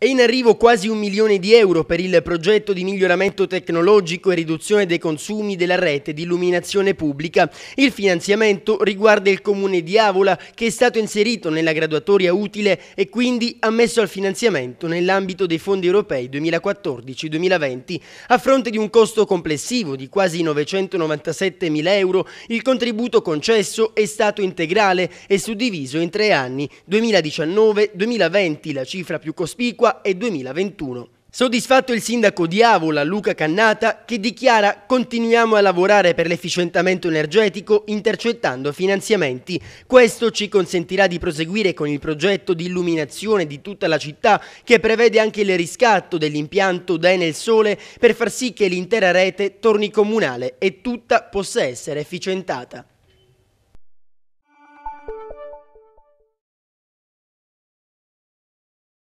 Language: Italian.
È in arrivo quasi un milione di euro per il progetto di miglioramento tecnologico e riduzione dei consumi della rete di illuminazione pubblica. Il finanziamento riguarda il comune di Avola che è stato inserito nella graduatoria utile e quindi ammesso al finanziamento nell'ambito dei fondi europei 2014-2020. A fronte di un costo complessivo di quasi 997 mila euro, il contributo concesso è stato integrale e suddiviso in tre anni, 2019-2020 la cifra più cospicua Acqua e 2021. Soddisfatto il sindaco di Avola Luca Cannata che dichiara continuiamo a lavorare per l'efficientamento energetico intercettando finanziamenti. Questo ci consentirà di proseguire con il progetto di illuminazione di tutta la città che prevede anche il riscatto dell'impianto Dai nel Sole per far sì che l'intera rete torni comunale e tutta possa essere efficientata.